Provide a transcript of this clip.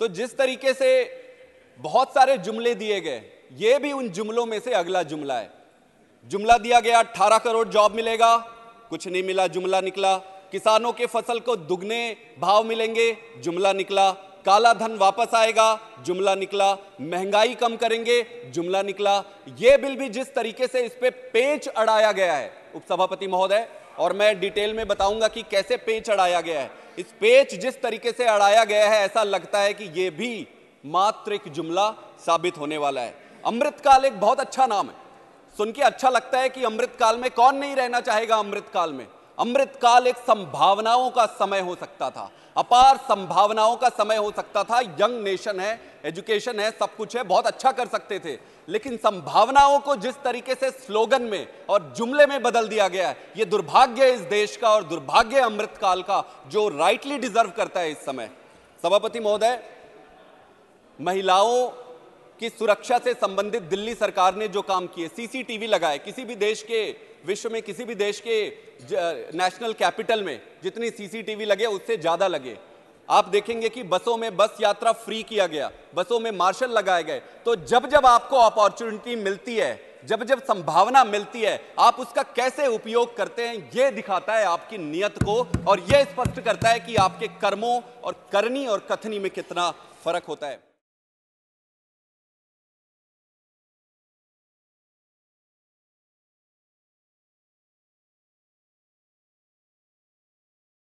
तो जिस तरीके से बहुत सारे जुमले दिए गए ये भी उन जुमलों में से अगला जुमला है जुमला दिया गया अठारह करोड़ जॉब मिलेगा कुछ नहीं मिला जुमला निकला किसानों के फसल को दुगने भाव मिलेंगे जुमला निकला काला धन वापस आएगा जुमला निकला महंगाई कम करेंगे जुमला निकला यह बिल भी जिस तरीके से इस पे पेच अड़ाया गया है उपसभापति महोदय और मैं डिटेल में बताऊंगा कि कैसे पेच अड़ाया गया है इस पेच जिस तरीके से अड़ाया गया है ऐसा लगता है कि यह भी मात्र एक जुमला साबित होने वाला है अमृतकाल एक बहुत अच्छा नाम है सुन के अच्छा लगता है कि अमृतकाल में कौन नहीं रहना चाहेगा अमृतकाल में अमृतकाल एक संभावनाओं का समय हो सकता था अपार संभावनाओं का समय हो सकता था यंग नेशन है एजुकेशन है सब कुछ है बहुत अच्छा कर सकते थे लेकिन संभावनाओं को जिस तरीके से स्लोगन में और जुमले में बदल दिया गया है ये दुर्भाग्य इस देश का और दुर्भाग्य अमृतकाल का जो राइटली डिजर्व करता है इस समय सभापति महोदय महिलाओं कि सुरक्षा से संबंधित दिल्ली सरकार ने जो काम किए सीसीटीवी लगाए किसी भी देश के विश्व में किसी भी देश के नेशनल कैपिटल में जितनी सीसीटीवी लगे उससे ज़्यादा लगे आप देखेंगे कि बसों में बस यात्रा फ्री किया गया बसों में मार्शल लगाए गए तो जब जब आपको अपॉर्चुनिटी मिलती है जब जब संभावना मिलती है आप उसका कैसे उपयोग करते हैं यह दिखाता है आपकी नियत को और यह स्पष्ट करता है कि आपके कर्मों और करनी और कथनी में कितना फर्क होता है